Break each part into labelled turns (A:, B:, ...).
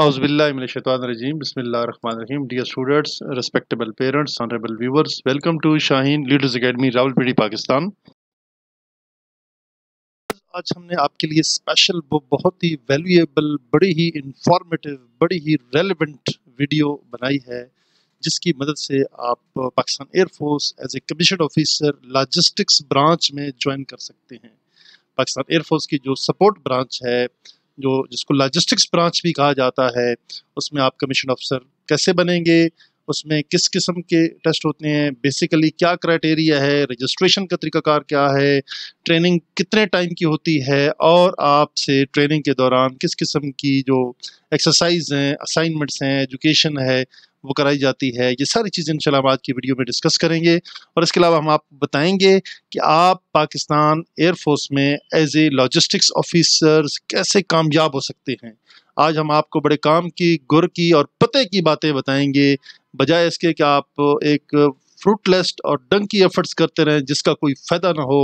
A: आपके लिए स्पेशल बड़ी ही रेलिवेंट वीडियो बनाई है जिसकी मदद से आप Pakistan air force as a commission officer logistics branch में ज्वाइन कर सकते हैं पाकिस्तान एयरफोर्स की जो सपोर्ट ब्रांच है जो जिसको लॉजिस्टिक्स ब्रांच भी कहा जाता है उसमें आप कमीशन ऑफिसर कैसे बनेंगे उसमें किस किस्म के टेस्ट होते हैं बेसिकली क्या क्राइटेरिया है रजिस्ट्रेशन का तरीकाकार क्या है ट्रेनिंग कितने टाइम की होती है और आपसे ट्रेनिंग के दौरान किस किस्म की जो एक्सरसाइज हैं असाइनमेंट्स हैं एजुकेशन है वो कराई जाती है ये सारी चीज़ें इंशाल्लाह आज की वीडियो में डिस्कस करेंगे और इसके अलावा हम आपको बताएंगे कि आप पाकिस्तान एयरफोर्स में एज ए लॉजिस्टिक्स ऑफिसर्स कैसे कामयाब हो सकते हैं आज हम आपको बड़े काम की गुर की और पते की बातें बताएंगे बजाय इसके कि आप एक फ्रूटलेस और डंकी एफर्ट्स करते रहें जिसका कोई फ़ायदा ना हो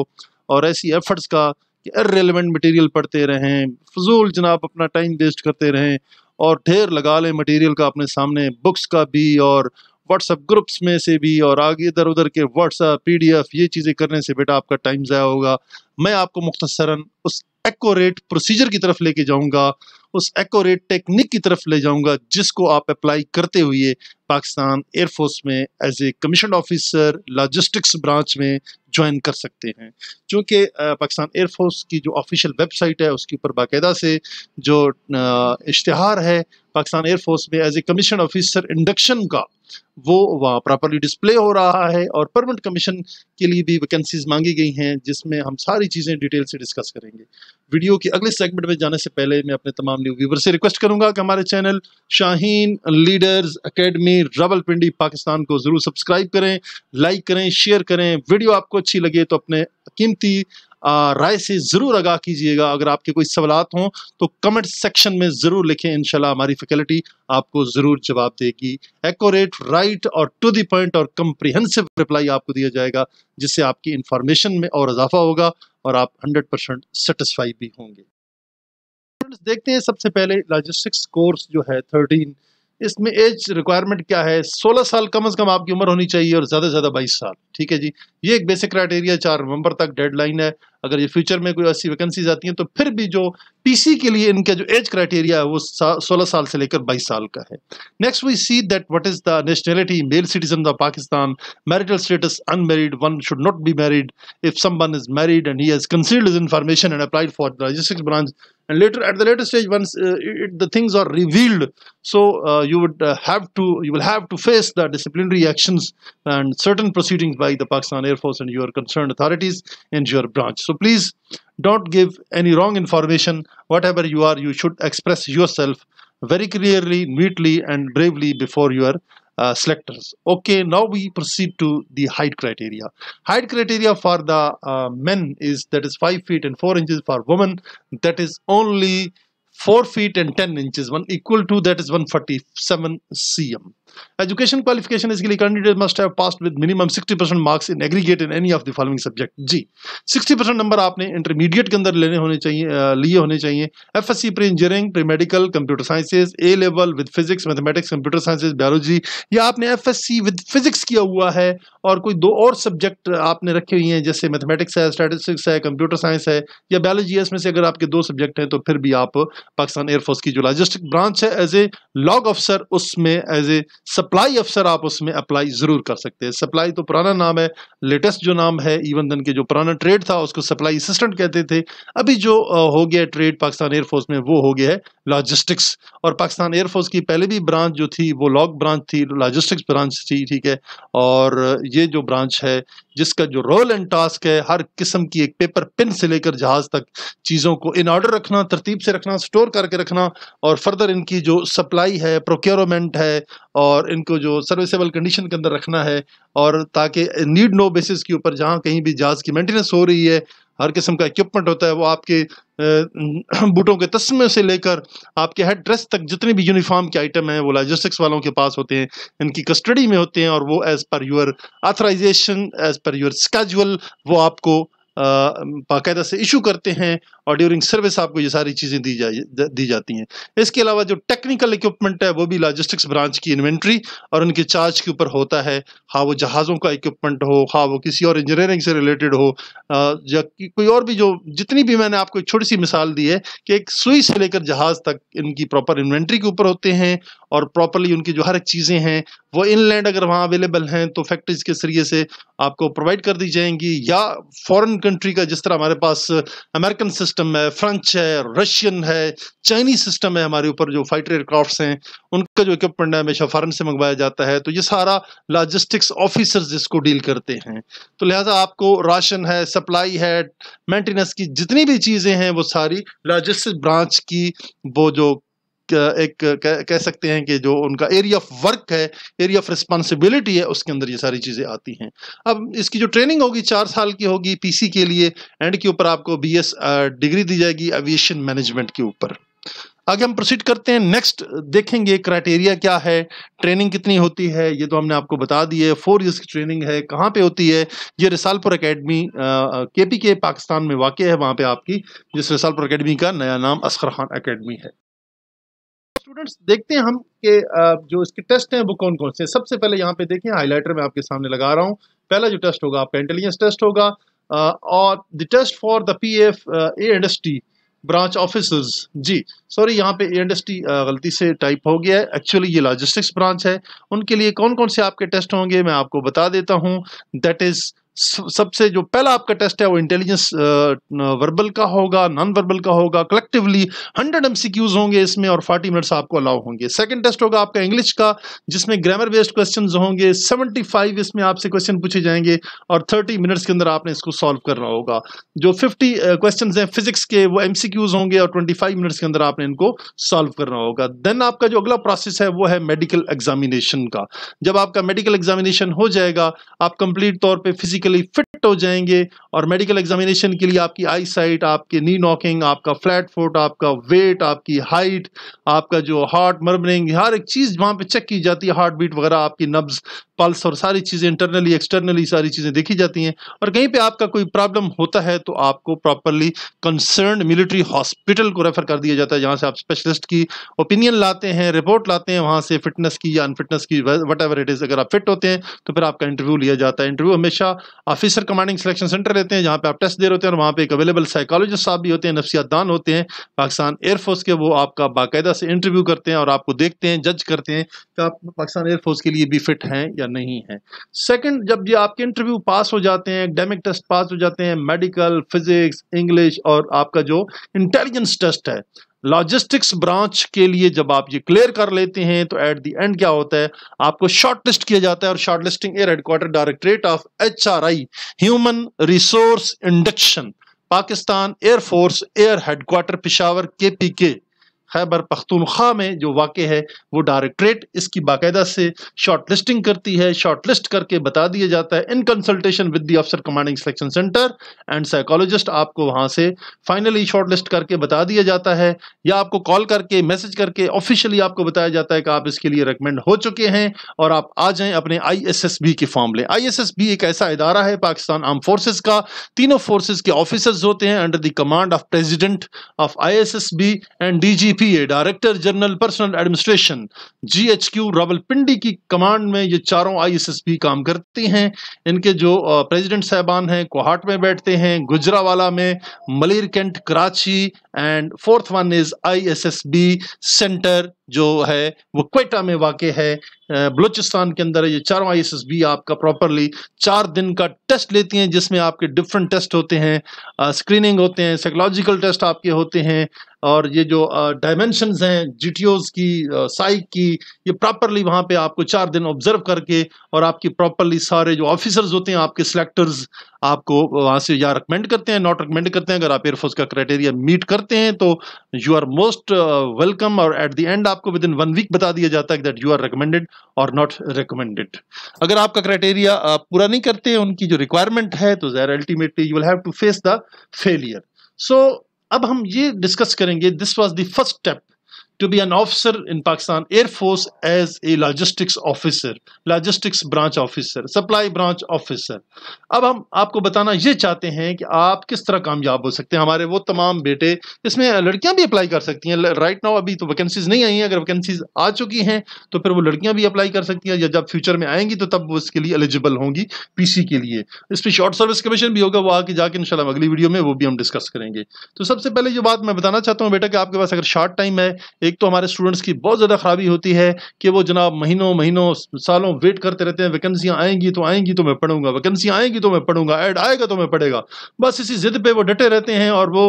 A: और ऐसी एफर्ट्स का कि रेलिवेंट मटेरियल पढ़ते रहें फजूल जनाब अपना टाइम वेस्ट करते रहें और ढेर लगा लें मटेरियल का अपने सामने बुक्स का भी और व्हाट्सअप ग्रुप्स में से भी और आगे इधर उधर के व्हाट्सअप पी ये चीज़ें करने से बेटा आपका टाइम ज़ाया होगा मैं आपको मुख्तसरा उस एकोरेट प्रोसीजर की तरफ लेके जाऊँगा उस एकोरेट टेक्निक की तरफ ले जाऊँगा जिसको आप अप्लाई करते हुए पाकिस्तान एयरफोर्स में as a commission officer logistics branch में ज्वाइन कर सकते हैं चूँकि पाकिस्तान एयरफोर्स की जो ऑफिशियल वेबसाइट है उसके ऊपर बाकायदा से जो इश्तहार है पाकिस्तान एयरफोर्स में as a commission officer induction का वो वहाँ प्रॉपरली डिस्प्ले हो रहा है और परमानेंट कमीशन के लिए भी वैकेंसीज मांगी गई हैं जिसमें हम सारी चीज़ें डिटेल से डिस्कस करेंगे वीडियो के अगले सेगमेंट में जाने से पहले मैं अपने तमाम न्यू व्यूवर से रिक्वेस्ट करूंगा कि हमारे channel Shaheen leaders academy Rawalpindi Pakistan को ज़रूर सब्सक्राइब करें लाइक करें शेयर करें वीडियो आपको अच्छी लगे तो अपने कीमती राय से ज़रूर आगा कीजिएगा अगर आपके कोई सवालत हों तो कमेंट सेक्शन में ज़रूर लिखें इन हमारी फैकल्टी आपको ज़रूर जवाब देगी एकोरेट राइट और टू दी पॉइंट और कम्प्रीहेंसिव रिप्लाई आपको दिया जाएगा जिससे आपकी इंफॉर्मेशन में और इजाफा होगा और आप हंड्रेड परसेंट सेटिस्फाई भी होंगे देखते हैं सबसे पहले लॉजिस्टिक्स कोर्स जो है थर्टीन इसमें एज रिक्वायरमेंट क्या है 16 साल कम अज़ कम आपकी उम्र होनी चाहिए और ज़्यादा से ज़्यादा 22 साल ठीक है जी ये एक बेसिक क्राइटेरिया चार नवंबर तक डेडलाइन है अगर ये फ्यूचर में कोई ऐसी वैकेंसीज आती हैं तो फिर भी जो पीसी के लिए इनका जो एज क्राइटेरिया है वो सोलह साल से लेकर बाईस साल का है next we see that what is the nationality male citizen of Pakistan marital status unmarried one should not be married if some one is married and he has concealed information and applied for the logistics branch and later at the later stage when it the things are revealed so you would have to you will have to face the disciplinary actions and certain proceedings by the Pakistan air force and your concern authorities and your branch so please don't give any wrong information whatever you are you should express yourself very clearly neatly and bravely before your uh, selectors okay now we proceed to the height criteria height criteria for the uh, men is that is 5 feet and 4 inches for women that is only 4 feet and 10 inches one equal to that is 147 cm education qualification इसके लिए candidate must have passed with minimum 60 percent marks in aggregate in any of the following subject जी 60 percent number आपने intermediate के अंदर लेने होने चाहिए लिए होने चाहिए F S C pre engineering pre medical computer sciences A level with physics mathematics computer sciences biology या आपने F S C with physics किया हुआ है और कोई दो और सब्जेक्ट आपने रखे हुए हैं जैसे मैथमेटिक्स है स्टैटिस्टिक्स है कंप्यूटर साइंस है या बायोलॉजी है इसमें से अगर आपके दो सब्जेक्ट हैं तो फिर भी आप पाकिस्तान एयरफोर्स की जो लॉजिस्टिक ब्रांच है एज ए लॉग ऑफिसर उसमें एज ए सप्लाई अफसर आप उसमें अप्लाई ज़रूर कर सकते हैं सप्लाई तो पुराना नाम है लेटेस्ट जो नाम है इवन दन के जो पुराना ट्रेड था उसको सप्लाई असिस्टेंट कहते थे अभी जो हो गया ट्रेड पाकिस्तान एयरफोर्स में वो हो गया है लॉजिस्टिक्स और पाकिस्तान एयरफोर्स की पहले भी ब्रांच जो थी वो लॉक ब्रांच थी लॉजिस्टिक्स ब्रांच थी ठीक है और ये जो ब्रांच है जिसका जो रोल एंड टास्क है हर किस्म की एक पेपर पिन से लेकर जहाज तक चीज़ों को इन ऑर्डर रखना तरतीब से रखना स्टोर करके रखना और फर्दर इनकी जो सप्लाई है प्रोक्योरमेंट है और इनको जो सर्विसेबल कंडीशन के अंदर रखना है और ताकि नीड नो बेसिस के ऊपर जहाँ कहीं भी जहाज़ की मेंटेनेंस हो रही है हर किस्म का इक्विपमेंट होता है वो आपके बूटों के तस्मे से लेकर आपके हेड ड्रेस तक जितने भी यूनिफॉर्म के आइटम हैं वो लॉजिस्टिक्स वालों के पास होते हैं इनकी कस्टडी में होते हैं और वो as per your authorization as per your schedule वो आपको बाकायदा से इशू करते हैं और ड्यूरिंग सर्विस आपको ये सारी चीज़ें दी जा दी जाती हैं इसके अलावा जो टेक्निकल इक्विपमेंट है वो भी लॉजिस्टिक्स ब्रांच की इन्वेंट्री और उनके चार्ज के ऊपर होता है हाँ वो जहाज़ों का इक्विपमेंट हो हाँ वो किसी और इंजीनियरिंग से रिलेटेड हो या कोई और भी जो जितनी भी मैंने आपको एक छोटी सी मिसाल दी है कि एक सुई से लेकर जहाज़ तक इनकी प्रॉपर इन्वेंट्री के ऊपर होते हैं और प्रॉपरली उनकी जो हर एक चीज़ें हैं वो इनलैंड अगर वहाँ अवेलेबल हैं तो फैक्ट्रीज के जरिए से आपको प्रोवाइड कर दी जाएंगी या फॉरन कंट्री का जिस तरह हमारे पास अमेरिकन सिस्टम है फ्रेंच है रशियन है चाइनीज सिस्टम है हमारे ऊपर जो फाइटर एयरक्राफ्ट हैं उनका जो इक्विपमेंट है हमेशा फ़ॉरन से मंगवाया जाता है तो ये सारा लॉजिस्टिक्स ऑफिसर जिसको डील करते हैं तो लिहाजा आपको राशन है सप्लाई है मेंटेनेंस की जितनी भी चीज़ें हैं वो सारी लॉजिस्टिक ब्रांच की वो जो एक कह सकते हैं कि जो उनका एरिया ऑफ वर्क है एरिया ऑफ रिस्पॉन्सिबिलिटी है उसके अंदर ये सारी चीज़ें आती हैं अब इसकी जो ट्रेनिंग होगी चार साल की होगी पीसी के लिए एंड के ऊपर आपको बीएस डिग्री दी जाएगी एविएशन मैनेजमेंट के ऊपर आगे हम प्रोसीड करते हैं नेक्स्ट देखेंगे क्राइटेरिया क्या है ट्रेनिंग कितनी होती है ये तो हमने आपको बता दी है फोर ईयर्स की ट्रेनिंग है कहाँ पे होती है ये रिसालपुर एकेडमी के पी के पाकिस्तान में वाक़ है वहाँ पे आपकी जिस रिसालपुर एकेडमी का नया नाम असगर खान एकेडमी है स्टूडेंट्स देखते हैं हम के जो इसके टेस्ट हैं वो कौन कौन से सबसे पहले यहाँ पे देखें हाईलाइटर में आपके सामने लगा रहा हूँ पहला जो टेस्ट होगा आपका इंटेलिजेंस टेस्ट होगा और the test for the P F A and S T branch officers जी सॉरी यहाँ पे ए एंड एस टी गलती से टाइप हो गया है एक्चुअली ये लॉजिस्टिक्स ब्रांच है उनके लिए कौन कौन से आपके टेस्ट होंगे मैं आपको बता देता हूँ दैट इज़ सबसे जो पहला आपका टेस्ट है वो इंटेलिजेंस वर्बल का होगा नॉन वर्बल का होगा कलेक्टिवली हंड्रेड एमसीक्यूज होंगे इसमें और फोर्टी मिनट्स आपको अलाउ होंगे सेकेंड टेस्ट होगा आपका इंग्लिश का जिसमें ग्रामर बेस्ड क्वेश्चन होंगे सेवेंटी फाइव इसमें आपसे क्वेश्चन पूछे जाएंगे और थर्टी मिनट्स के अंदर आपने इसको सॉल्व करना होगा जो फिफ्टी क्वेश्चन हैं फिजिक्स के वो एम होंगे और ट्वेंटी फाइव मिनट्स के अंदर आपने इनको सॉल्व करना होगा देन आपका जो अगला प्रोसेस है वो है मेडिकल एग्जामिनेशन का जब आपका मेडिकल एग्जामिनेशन हो जाएगा आप कंप्लीट तौर पर फिजिकल फिजिकली फिट हो जाएंगे और मेडिकल एग्जामिनेशन के लिए आपकी आई साइट आपके नी नॉकिंग आपका फ्लैट फुट आपका वेट आपकी हाइट आपका जो हार्ट मर्मरिंग हर एक चीज़ वहां पे चेक की जाती है हार्ट बीट वगैरह आपकी नब्ज पल्स और सारी चीज़ें इंटरनली एक्सटर्नली सारी चीज़ें देखी जाती हैं और कहीं पे आपका कोई प्रॉब्लम होता है तो आपको प्रॉपरली कंसर्न मिलिट्री हॉस्पिटल को रेफ़र कर दिया जाता है जहां से आप स्पेशलिस्ट की ओपिनियन लाते हैं रिपोर्ट लाते हैं वहां से फिटनेस की या अनफिटनेस की वट इट इज़ अगर आप फिट होते हैं तो फिर आपका इंटरव्यू लिया जाता है इंटरव्यू हमेशा ऑफिसर कमांडिंग सिलेक्शन सेंटर रहते हैं जहाँ पे आप टेस्ट दे रहे होते हैं और वहाँ पे एक अवेलेबल साइकोलॉजिस्ट साहब भी होते हैं नफसियातदान होते हैं पाकिस्तान एयरफोर्स के वो आपका बाकायदा से इंटरव्यू करते हैं और आपको देखते हैं जज करते हैं कि आप पाकिस्तान एयरफोर्स के लिए भी फिट हैं या नहीं हैं सेकेंड जब ये आपके इंटरव्यू पास हो जाते हैं एकेडेमिक टेस्ट पास हो जाते हैं मेडिकल फिजिक्स इंग्लिश और आपका जो इंटेलिजेंस टेस्ट है लॉजिस्टिक्स ब्रांच के लिए जब आप ये क्लियर कर लेते हैं तो एट द एंड क्या होता है आपको शॉर्ट लिस्ट किया जाता है और shortlisting air headquarter directorate of H R I human resource induction Pakistan air force air headquarter Peshawar K P के खैबर पख्तूनख्वा में जो वाक़ है वो डायरेक्ट्रेट इसकी बाकायदा से शॉर्ट लिस्टिंग करती है शॉर्ट लिस्ट करके बता दिया जाता है इन कंसल्टेशन विद द अफसर commanding selection centre and psychologist आपको वहाँ से फाइनली शॉर्ट लिस्ट करके बता दिया जाता है या आपको कॉल करके मैसेज करके ऑफिशियली आपको बताया जाता है कि आप इसके लिए रिकमेंड हो चुके हैं और आप आ जाएँ अपने आई एस एस बी के फॉर्म लें आई एस एस बी एक ऐसा इदारा है पाकिस्तान आर्म फोर्सेज का तीनों फोर्सेज के ऑफिसर्स होते हैं under the command of president of I S S B and D G DPA director general personal administration GHQ Rawalpindi की कमांड में ये चारों आईएसएसपी काम करती हैं इनके जो प्रेसिडेंट साहबान हैं कोहाट में बैठते हैं गुजरावाला में Malir cantt Karachi and fourth one is ISSB centre जो है वो क्वेटा में वाक़ है बलूचिस्तान के अंदर ये चारों आई एस आपका प्रॉपरली चार दिन का टेस्ट लेती हैं जिसमें आपके डिफरेंट टेस्ट होते हैं स्क्रीनिंग होते हैं साइकोलॉजिकल टेस्ट आपके होते हैं और ये जो डायमेंशन हैं जी की साइक की ये प्रॉपरली वहाँ पे आपको चार दिन ऑब्जर्व करके और आपकी प्रॉपरली सारे जो ऑफिसर्स होते हैं आपके सिलेक्टर्स आपको वहाँ से या रिकमेंड करते हैं नॉट रिकमेंड करते हैं अगर आप एयरफोर्स का क्राइटेरिया मीट करते हैं तो यू आर मोस्ट वेलकम और एट द एंड आपको विद इन वन वीक बता दिया जाता है दैट यू आर रिकमेंडेड और नॉट रिकमेंडेड अगर आपका क्राइटेरिया आप पूरा नहीं करते उनकी जो रिक्वायरमेंट है तो जैर ultimately you will have to face the failure so अब हम ये डिस्कस करेंगे this was the first step to be an officer in Pakistan Air Force as a logistics officer, logistics branch officer, supply branch officer. अब हम आपको बताना ये चाहते हैं कि आप किस तरह कामयाब हो सकते हैं हमारे वो तमाम बेटे इसमें लड़कियां भी अप्लाई कर सकती हैं राइट नाउ अभी तो वैकेंसीज नहीं आई हैं अगर वैकेंसीज आ चुकी हैं तो फिर वो लड़कियां भी अप्लाई कर सकती हैं या जब फ्यूचर में आएंगी तो तब वो इसके लिए एलिजिबल होंगी पी के लिए इस पर शॉर्ट सर्विस कमीशन भी होगा वो आके जाके इनशाला अगली वीडियो में वो भी हम डिस्कस करेंगे तो सबसे पहले जो बात मैं बताना चाहता हूँ बेटा कि आपके पास अगर शॉर्ट टाइम है एक तो हमारे स्टूडेंट्स की बहुत ज़्यादा ख़राबी होती है कि वो जनाब महीनों महीनों सालों वेट करते रहते हैं वैकेंसियाँ आएंगी तो आएंगी तो मैं पढ़ूंगा वैकेंसियाँ आएंगी तो मैं पढ़ूंगा ऐड आएगा तो मैं पढ़ेगा बस इसी ज़िद पर वो डटे रहते हैं और वो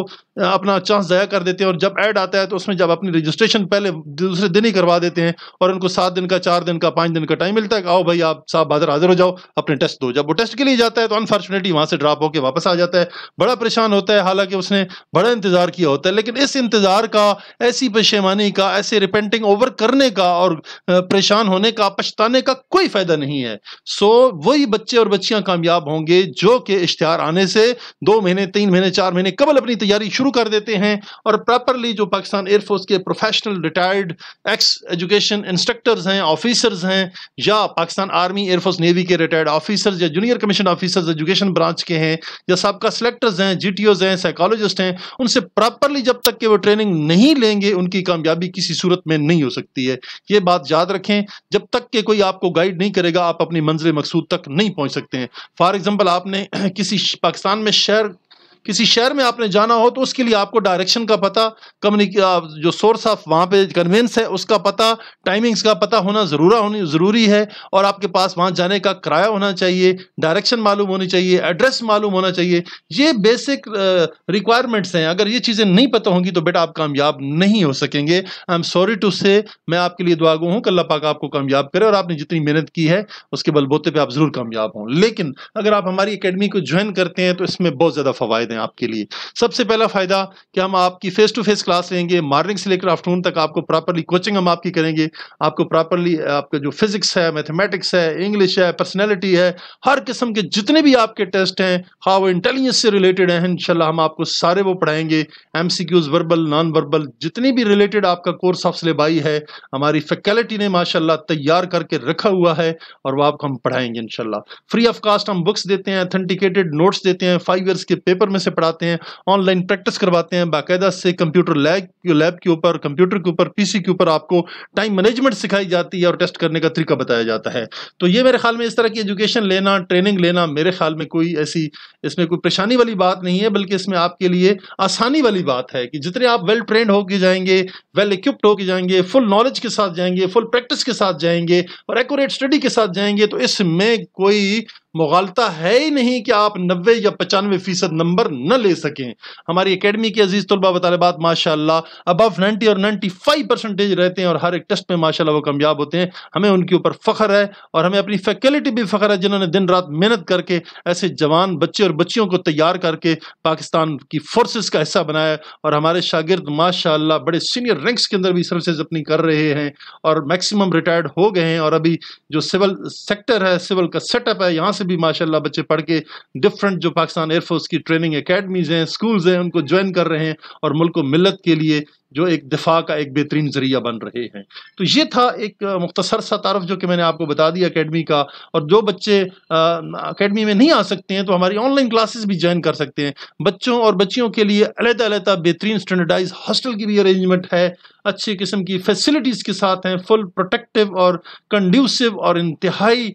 A: अपना चांस ज़ाया कर देते हैं और जब ऐड आता है तो उसमें जब अपनी रजिस्ट्रेशन पहले दूसरे दिन ही करवा देते हैं और उनको सात दिन का चार दिन का पाँच दिन का टाइम मिलता है आओ भाई आप साहब बाजार हाजिर हो जाओ अपने टेस्ट दो जब वो टेस्ट के लिए जाता है तो अनफॉर्चुनेटली वहाँ से ड्रॉप होकर वापस आ जाता है बड़ा परेशान होता है हालांकि उसने बड़ा इंतज़ार किया होता है लेकिन इस इंतज़ार का ऐसी पेशेमानी का ऐसे रिपेंटिंग ओवर करने का और परेशान होने का पछताने का कोई फ़ायदा नहीं है सो वही बच्चे और बच्चियाँ कामयाब होंगे जो कि इश्तहार आने से दो महीने तीन महीने चार महीने कबल अपनी तैयारी शुरू शुरू कर देते हैं और प्रॉपरली जो पाकिस्तान एयरफोर्स के professional retired ex education instructors हैं ऑफिसर्स हैं या पाकिस्तान आर्मी एयरफोर्स नेवी के रिटायर्ड ऑफिसर्स या junior commission officers education branch के हैं या सबका सेलेक्टर्स हैं जी हैं साइकोलॉजिस्ट हैं उनसे प्रॉपरली जब तक कि वो ट्रेनिंग नहीं लेंगे उनकी कामयाबी किसी सूरत में नहीं हो सकती है ये बात याद रखें जब तक कि कोई आपको गाइड नहीं करेगा आप अपनी मंजिल मकसूद तक नहीं पहुँच सकते हैं फॉर एग्जाम्पल आपने किसी पाकिस्तान में शहर किसी शहर में आपने जाना हो तो उसके लिए आपको डायरेक्शन का पता कम्युनिक जो सोर्स ऑफ वहाँ पे कन्वेंस है उसका पता टाइमिंग्स का पता होना ज़रूर होनी ज़रूरी है और आपके पास वहाँ जाने का किराया होना चाहिए डायरेक्शन मालूम होनी चाहिए एड्रेस मालूम होना चाहिए ये बेसिक रिक्वायरमेंट्स हैं अगर ये चीज़ें नहीं पता होंगी तो बेटा आप कामयाब नहीं हो सकेंगे आई एम सॉरी टू से मैं आपके लिए दुआ हूँ कल्ला पाक आपको कामयाब करे और आपने जितनी मेहनत की है उसके बलबोते पर आप ज़रूर कामयाब हों लेकिन अगर आप हमारी अकेडमी को ज्वाइन करते हैं तो इसमें बहुत ज़्यादा फ़वाद फायदे हैं आपके लिए सबसे पहला फायदा कि हम आपकी फेस टू फेस क्लास लेंगे मॉर्निंग से लेकर आफ्टरनून तक आपको प्रॉपरली कोचिंग हम आपकी करेंगे आपको प्रॉपरली आपका जो फिजिक्स है मैथमेटिक्स है इंग्लिश है पर्सनैलिटी है हर किस्म के जितने भी आपके टेस्ट हैं हाँ वो इंटेलिजेंस से रिलेटेड हैं इनशाला हम आपको सारे वो पढ़ाएंगे एम वर्बल नॉन वर्बल जितनी भी रिलेटेड आपका कोर्स ऑफ सिलेबाई है हमारी फैकल्टी ने माशाल्लाह तैयार करके रखा हुआ है और वह आपको हम पढ़ाएंगे इनशाला फ्री ऑफ कास्ट हम बुक्स देते हैं अथेंटिकेटेड नोट्स देते हैं फाइव ईयर्स के पेपर में से पढ़ाते हैं ऑनलाइन प्रैक्टिस करवाते हैं बाकायदा से कंप्यूटर लैब लैब के ऊपर कंप्यूटर के ऊपर पीसी के ऊपर आपको टाइम मैनेजमेंट सिखाई जाती है और टेस्ट करने का तरीका बताया जाता है तो ये मेरे ख्याल में इस तरह की एजुकेशन लेना ट्रेनिंग लेना मेरे ख्याल में कोई ऐसी इसमें कोई परेशानी वाली बात नहीं है बल्कि इसमें आपके लिए आसानी वाली बात है कि जितने आप वेल ट्रेंड होके जाएंगे वेल इक्विप्ड होके जाएंगे फुल नॉलेज के साथ जाएंगे फुल प्रैक्टिस के साथ जाएंगे और एकट स्टडी के साथ जाएंगे तो इसमें कोई मुगालता है ही नहीं कि आप नबे या पचानवे फीसद नंबर न ले सकें हमारी अकेडमी के अजीज़ तलबा वतालबात माशा अबव नाइन्टी और नाइन्टी फाइव परसेंटेज रहते हैं और हर एक टेस्ट में माशा वो कामयाब होते हैं हमें उनके ऊपर फ़ख्र है और हमें अपनी फैकल्टी भी फ़ख्र है जिन्होंने दिन रात मेहनत करके ऐसे जवान बच्चे और बच्चियों को तैयार करके पाकिस्तान की फोर्स का हिस्सा बनाया और हमारे शागिर्द माशा बड़े सीनियर रैंक्स के अंदर भी सर्विस अपनी कर रहे हैं और मैक्सिमम रिटायर्ड हो गए हैं और अभी जो सिविल सेक्टर है सिविल का सेटअप है यहाँ से भी माशाल्लाह बच्चे पढ़ के डिफरेंट जो पाकिस्तान एयरफोर्स की ट्रेनिंग अकेडमीज़ हैं स्कूल्स हैं उनको ज्वाइन कर रहे हैं और मुल्क मिलत के लिए जो एक दिफा का एक बेहतरीन जरिया बन रहे हैं तो ये था एक मुख्तसर सा तारफ जो कि मैंने आपको बता दिया अकेडमी का और जो बच्चे अकेडमी में नहीं आ सकते हैं तो हमारी ऑनलाइन क्लासेस भी ज्वाइन कर सकते हैं बच्चों और बच्चियों के लिए अलहदा अलहदा बेहतरीन स्टैंडर्डाइज हॉस्टल की भी अरेंजमेंट है अच्छे किस्म की फैसिलिटीज़ के साथ हैं फुल प्रोटेक्टिव और कंड्यूसिव और इंतहाई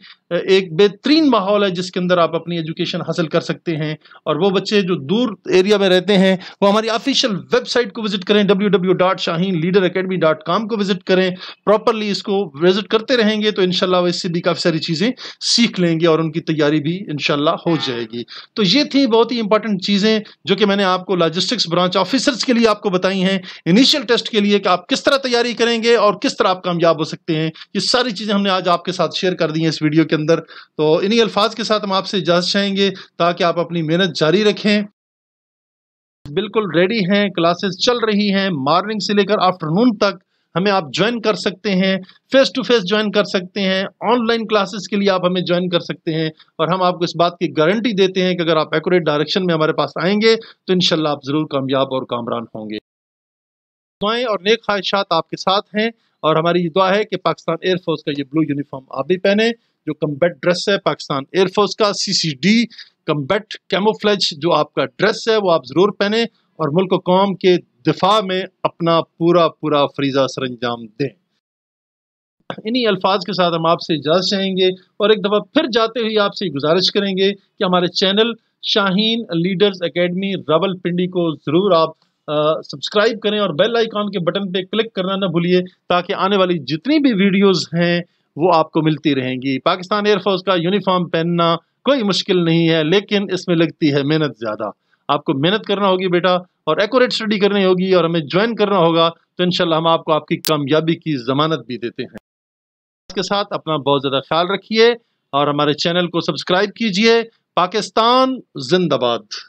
A: एक बेहतरीन माहौल है जिसके अंदर आप अपनी एजुकेशन हासिल कर सकते हैं और वो बच्चे जो दूर एरिया में रहते हैं वो हमारी ऑफिशियल वेबसाइट को विज़िट करें डब्ल्यू www.shaheenleaderacademy.com को विजिट करें प्रॉपरली इसको विजिट करते रहेंगे तो इनशाला इससे भी काफ़ी सारी चीज़ें सीख लेंगे और उनकी तैयारी भी इनशाला हो जाएगी तो ये थी बहुत ही इंपॉर्टेंट चीज़ें जो कि मैंने आपको लॉजिस्टिक्स ब्रांच ऑफिसर्स के लिए आपको बताई हैं इनिशियल टेस्ट के लिए कि आप किस तरह तैयारी करेंगे और किस तरह आप कामयाब हो सकते हैं ये सारी चीज़ें हमने आज आपके साथ शेयर कर दी हैं इस वीडियो के अंदर तो इन्हीं अल्फाज के साथ हम आपसे इजाज़त चाहेंगे ताकि आप अपनी मेहनत जारी रखें बिल्कुल रेडी हैं क्लासेस चल रही हैं मॉर्निंग से लेकर आफ्टरनून तक हमें आप ज्वाइन कर सकते हैं फेस टू फेस ज्वाइन कर सकते हैं ऑनलाइन क्लासेस के लिए आप हमें ज्वाइन कर सकते हैं और हम आपको इस बात की गारंटी देते हैं कि अगर आप एकट डायरेक्शन में हमारे पास आएंगे तो इन आप ज़रूर कामयाब और कामरान होंगे दुआएँ और नेक ख्वाहिशात आपके साथ हैं और हमारी दुआ है कि पाकिस्तान एयरफोर्स का ये ब्लू यूनिफॉर्म आप भी पहने जो कम्बेट ड्रेस है पाकिस्तान एयरफोर्स का डी कम्बेट कैमोफ्लेज जो आपका ड्रेस है वो आप ज़रूर पहने और मुल्क कौम के दिफा में अपना पूरा पूरा फरीजा सर अंजाम दें इन्हीं अल्फाज के साथ हम आपसे इजाज़त चाहेंगे और एक दफ़ा फिर जाते हुए आपसे गुजारिश करेंगे कि हमारे channel Shaheen leaders academy academy Pindi को ज़रूर आप सब्सक्राइब करें और बेल आइकॉन के बटन पे क्लिक करना ना भूलिए ताकि आने वाली जितनी भी वीडियोस हैं वो आपको मिलती रहेंगी पाकिस्तान एयरफोर्स का यूनिफॉर्म पहनना कोई मुश्किल नहीं है लेकिन इसमें लगती है मेहनत ज़्यादा आपको मेहनत करना होगी बेटा और एकोरेट स्टडी करनी होगी और हमें ज्वाइन करना होगा तो इनशाला हम आपको आपकी कामयाबी की जमानत भी देते हैं इसके साथ अपना बहुत ज़्यादा ख्याल रखिए और हमारे चैनल को सब्सक्राइब कीजिए पाकिस्तान जिंदाबाद